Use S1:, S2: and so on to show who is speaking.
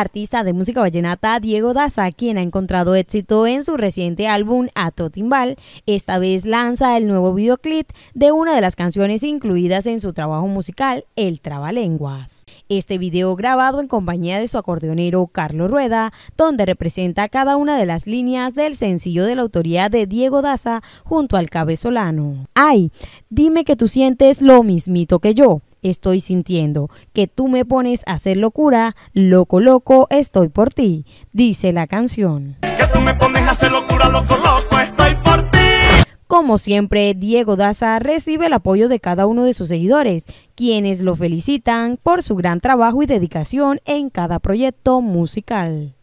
S1: artista de música vallenata Diego Daza, quien ha encontrado éxito en su reciente álbum Ato Timbal. Esta vez lanza el nuevo videoclip de una de las canciones incluidas en su trabajo musical, El Trabalenguas. Este video grabado en compañía de su acordeonero Carlos Rueda, donde representa cada una de las líneas del sencillo de la autoría de Diego Daza junto al Cabezolano. ¡Ay! Dime que tú sientes lo mismito que yo estoy sintiendo, que tú me pones a hacer locura, loco, loco, estoy por ti, dice la canción. tú me pones a hacer locura, estoy Como siempre, Diego Daza recibe el apoyo de cada uno de sus seguidores, quienes lo felicitan por su gran trabajo y dedicación en cada proyecto musical.